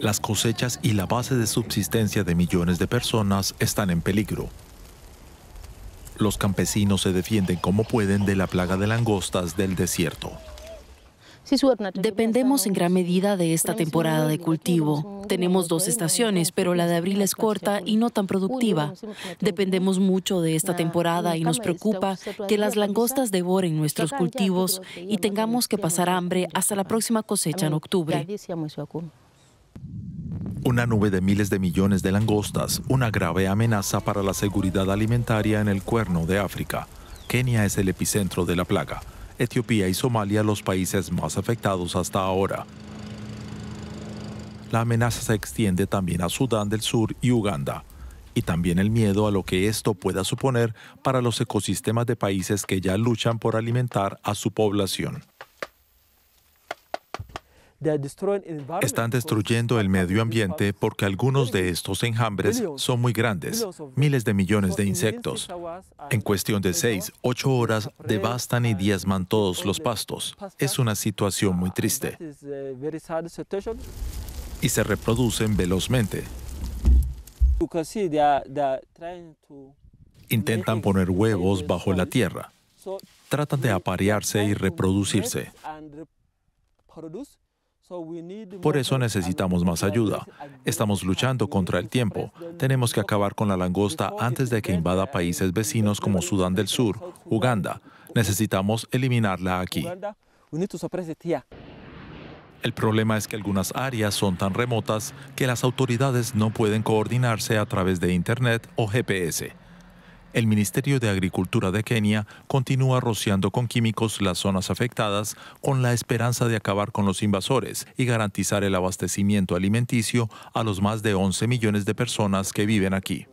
Las cosechas y la base de subsistencia de millones de personas están en peligro. Los campesinos se defienden como pueden de la plaga de langostas del desierto. Dependemos en gran medida de esta temporada de cultivo. Tenemos dos estaciones, pero la de abril es corta y no tan productiva. Dependemos mucho de esta temporada y nos preocupa que las langostas devoren nuestros cultivos y tengamos que pasar hambre hasta la próxima cosecha en octubre. Una nube de miles de millones de langostas, una grave amenaza para la seguridad alimentaria en el cuerno de África. Kenia es el epicentro de la plaga. Etiopía y Somalia los países más afectados hasta ahora. La amenaza se extiende también a Sudán del Sur y Uganda, y también el miedo a lo que esto pueda suponer para los ecosistemas de países que ya luchan por alimentar a su población. Están destruyendo el medio ambiente porque algunos de estos enjambres son muy grandes, miles de millones de insectos. En cuestión de seis, ocho horas devastan y diezman todos los pastos. Es una situación muy triste. Y se reproducen velozmente. Intentan poner huevos bajo la tierra. Tratan de aparearse y reproducirse. Por eso necesitamos más ayuda. Estamos luchando contra el tiempo. Tenemos que acabar con la langosta antes de que invada países vecinos como Sudán del Sur, Uganda. Necesitamos eliminarla aquí. El problema es que algunas áreas son tan remotas que las autoridades no pueden coordinarse a través de Internet o GPS el Ministerio de Agricultura de Kenia continúa rociando con químicos las zonas afectadas con la esperanza de acabar con los invasores y garantizar el abastecimiento alimenticio a los más de 11 millones de personas que viven aquí.